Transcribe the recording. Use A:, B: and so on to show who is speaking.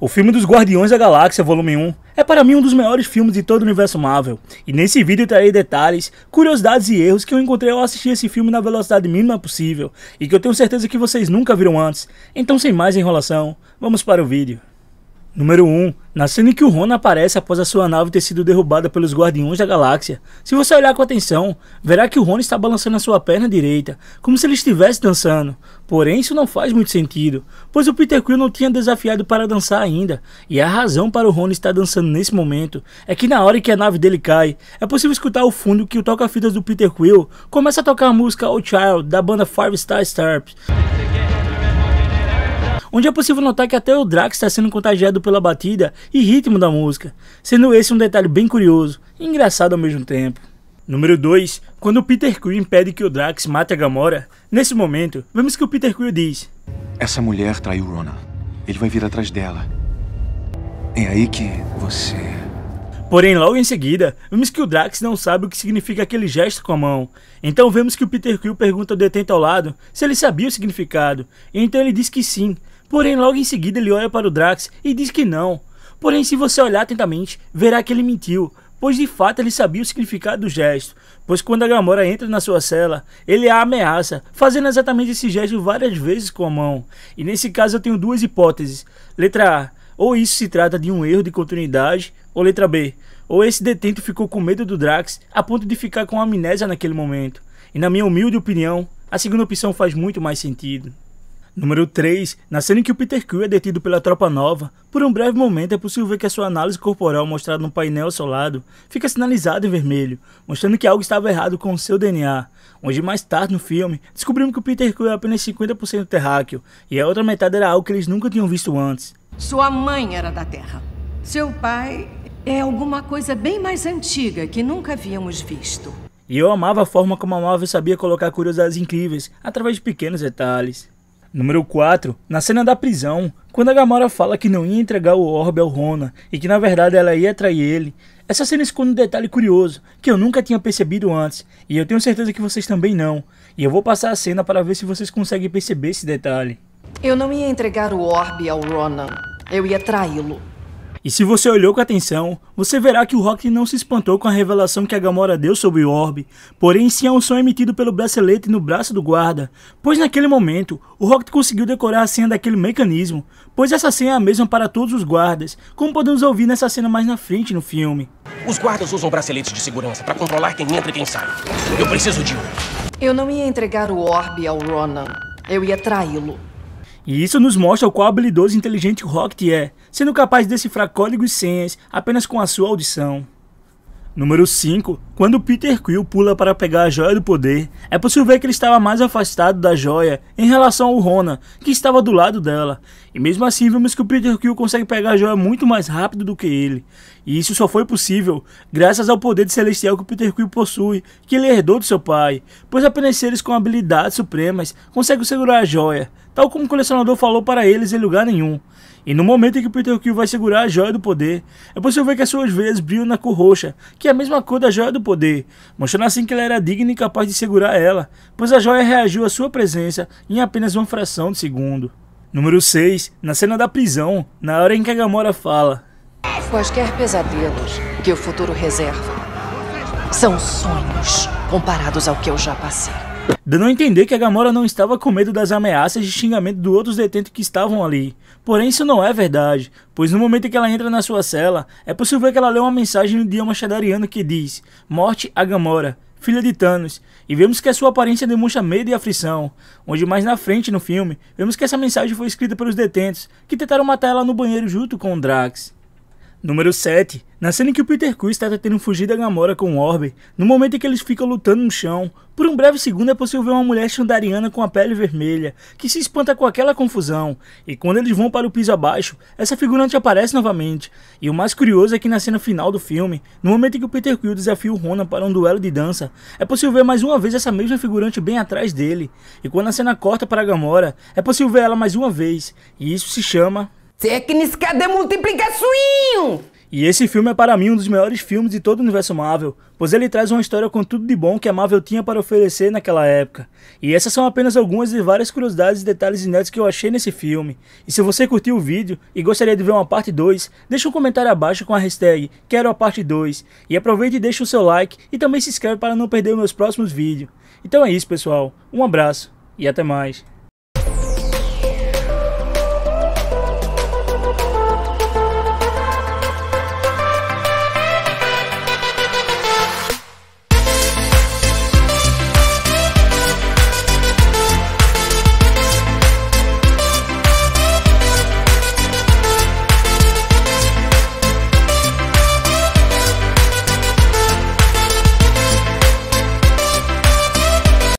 A: O filme dos Guardiões da Galáxia Volume 1 é para mim um dos melhores filmes de todo o universo Marvel, e nesse vídeo trarei detalhes, curiosidades e erros que eu encontrei ao assistir esse filme na velocidade mínima possível, e que eu tenho certeza que vocês nunca viram antes. Então sem mais enrolação, vamos para o vídeo. Número 1. Na cena em que o Ron aparece após a sua nave ter sido derrubada pelos Guardiões da Galáxia, se você olhar com atenção, verá que o Ron está balançando a sua perna direita, como se ele estivesse dançando. Porém, isso não faz muito sentido, pois o Peter Quill não tinha desafiado para dançar ainda, e a razão para o Ron estar dançando nesse momento é que na hora em que a nave dele cai, é possível escutar ao fundo que o toca-fitas do Peter Quill começa a tocar a música Oh Child da banda Five Star Starps onde é possível notar que até o Drax está sendo contagiado pela batida e ritmo da música, sendo esse um detalhe bem curioso e engraçado ao mesmo tempo. Número 2, quando Peter Quill impede que o Drax mate a Gamora, nesse momento, vemos que o Peter Quill diz: Essa mulher traiu Ronan. Ele vai vir atrás dela. É aí que você. Porém, logo em seguida, vemos que o Drax não sabe o que significa aquele gesto com a mão. Então vemos que o Peter Quill pergunta ao detento ao lado se ele sabia o significado, e então ele diz que sim, Porém, logo em seguida ele olha para o Drax e diz que não. Porém, se você olhar atentamente, verá que ele mentiu, pois de fato ele sabia o significado do gesto, pois quando a Gamora entra na sua cela, ele a ameaça, fazendo exatamente esse gesto várias vezes com a mão. E nesse caso eu tenho duas hipóteses. Letra A, ou isso se trata de um erro de continuidade, ou letra B, ou esse detento ficou com medo do Drax a ponto de ficar com amnésia naquele momento. E na minha humilde opinião, a segunda opção faz muito mais sentido. Número 3. Na cena em que o Peter Quill é detido pela tropa nova, por um breve momento é possível ver que a sua análise corporal mostrada no painel ao seu lado fica sinalizada em vermelho, mostrando que algo estava errado com o seu DNA, onde mais tarde no filme descobrimos que o Peter Quill é apenas 50% terráqueo e a outra metade era algo que eles nunca tinham visto antes. Sua mãe era da Terra. Seu pai é alguma coisa bem mais antiga que nunca havíamos visto. E eu amava a forma como a Marvel sabia colocar curiosidades incríveis através de pequenos detalhes. Número 4. Na cena da prisão, quando a Gamora fala que não ia entregar o orbe ao Rona e que na verdade ela ia trair ele, essa cena esconde um detalhe curioso que eu nunca tinha percebido antes e eu tenho certeza que vocês também não. E eu vou passar a cena para ver se vocês conseguem perceber esse detalhe. Eu não ia entregar o orbe ao Ronan. Eu ia traí-lo. E se você olhou com atenção, você verá que o Rocket não se espantou com a revelação que a Gamora deu sobre o Orbe, porém sim a um som emitido pelo bracelete no braço do guarda, pois naquele momento, o Rocket conseguiu decorar a senha daquele mecanismo, pois essa senha é a mesma para todos os guardas, como podemos ouvir nessa cena mais na frente no filme. Os guardas usam braceletes de segurança para controlar quem entra e quem sai. Eu preciso de um. Eu não ia entregar o Orbe ao Ronan, eu ia traí-lo. E isso nos mostra o quão habilidoso e inteligente o Rocket é, sendo capaz de decifrar códigos e senhas apenas com a sua audição. Número 5. Quando Peter Quill pula para pegar a joia do poder, é possível ver que ele estava mais afastado da joia em relação ao Rona, que estava do lado dela. E mesmo assim, vemos que o Peter Quill consegue pegar a joia muito mais rápido do que ele. E isso só foi possível graças ao poder celestial que Peter Quill possui, que ele herdou de seu pai, pois apenas seres com habilidades supremas conseguem segurar a joia, tal como o colecionador falou para eles em lugar nenhum. E no momento em que Peter Quill vai segurar a joia do poder, é possível ver que as suas veias brilham na cor roxa, que é a mesma cor da joia do poder, mostrando assim que ele era digno e capaz de segurar ela, pois a joia reagiu à sua presença em apenas uma fração de segundo. Número 6. Na cena da prisão, na hora em que a Gamora fala Quaisquer pesadelos que o futuro reserva são sonhos comparados ao que eu já passei. Dando a entender que a Gamora não estava com medo das ameaças de xingamento do outros detentos que estavam ali. Porém, isso não é verdade, pois no momento em que ela entra na sua cela, é possível ver que ela leu uma mensagem no idioma shadariano que diz: Morte a Gamora, filha de Thanos, e vemos que a sua aparência demonstra medo e aflição, onde mais na frente no filme, vemos que essa mensagem foi escrita pelos detentos que tentaram matar ela no banheiro junto com o Drax. Número 7. Na cena em que o Peter Quill está tentando fugir da Gamora com o Orbe, no momento em que eles ficam lutando no chão, por um breve segundo é possível ver uma mulher xandariana com a pele vermelha, que se espanta com aquela confusão, e quando eles vão para o piso abaixo, essa figurante aparece novamente. E o mais curioso é que na cena final do filme, no momento em que o Peter Quill desafia o Ronan para um duelo de dança, é possível ver mais uma vez essa mesma figurante bem atrás dele, e quando a cena corta para a Gamora, é possível ver ela mais uma vez, e isso se chama Técnica de multiplicação! E esse filme é para mim um dos melhores filmes de todo o universo Marvel, pois ele traz uma história com tudo de bom que a Marvel tinha para oferecer naquela época. E essas são apenas algumas de várias curiosidades e detalhes inéditos que eu achei nesse filme. E se você curtiu o vídeo e gostaria de ver uma parte 2, deixa um comentário abaixo com a hashtag Quero a parte 2. E aproveite e deixa o seu like e também se inscreve para não perder meus próximos vídeos. Então é isso pessoal, um abraço e até mais.